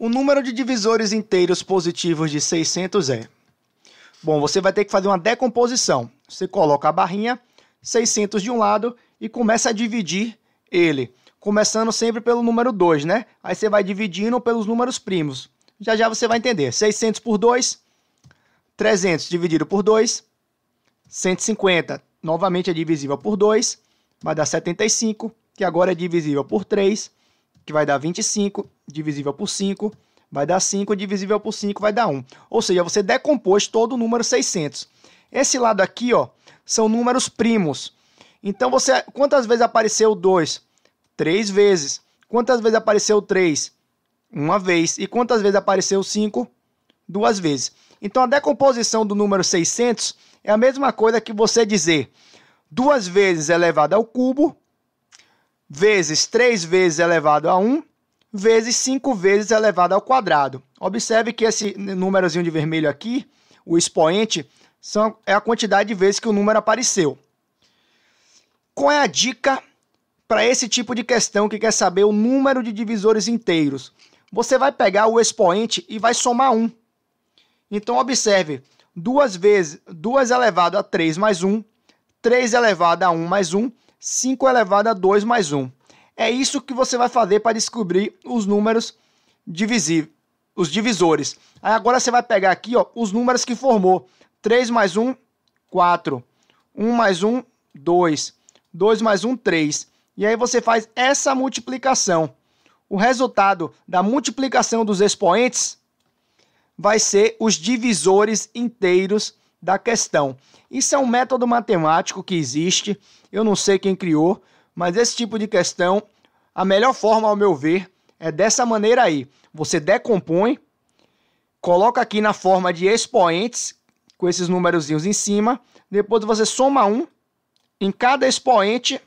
O número de divisores inteiros positivos de 600 é... Bom, você vai ter que fazer uma decomposição. Você coloca a barrinha, 600 de um lado, e começa a dividir ele. Começando sempre pelo número 2, né? Aí você vai dividindo pelos números primos. Já já você vai entender. 600 por 2, 300 dividido por 2, 150 novamente é divisível por 2, vai dar 75, que agora é divisível por 3, que vai dar 25 divisível por 5, vai dar 5 divisível por 5, vai dar 1. Ou seja, você decompôs todo o número 600. Esse lado aqui, ó, são números primos. Então você quantas vezes apareceu 2? 3 vezes. Quantas vezes apareceu 3? Uma vez. E quantas vezes apareceu 5? Duas vezes. Então a decomposição do número 600 é a mesma coisa que você dizer 2 vezes elevado ao cubo vezes 3 vezes elevado a 1, vezes 5 vezes elevado ao quadrado. Observe que esse númerozinho de vermelho aqui, o expoente, são, é a quantidade de vezes que o número apareceu. Qual é a dica para esse tipo de questão que quer saber o número de divisores inteiros? Você vai pegar o expoente e vai somar 1. Então, observe, 2 vezes 2 elevado a 3 mais 1, 3 elevado a 1 mais 1, 5 elevado a 2 mais 1. É isso que você vai fazer para descobrir os números divisíveis, os divisores. Aí agora você vai pegar aqui ó, os números que formou. 3 mais 1, 4. 1 mais 1, 2. 2 mais 1, 3. E aí você faz essa multiplicação. O resultado da multiplicação dos expoentes vai ser os divisores inteiros da questão. Isso é um método matemático que existe, eu não sei quem criou, mas esse tipo de questão, a melhor forma, ao meu ver, é dessa maneira aí. Você decompõe, coloca aqui na forma de expoentes, com esses númerozinhos em cima, depois você soma um em cada expoente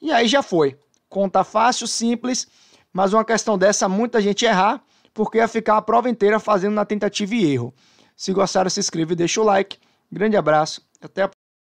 e aí já foi. Conta fácil, simples, mas uma questão dessa muita gente errar, porque ia ficar a prova inteira fazendo na tentativa e erro. Se gostaram, se inscreve e deixa o like. Grande abraço, até a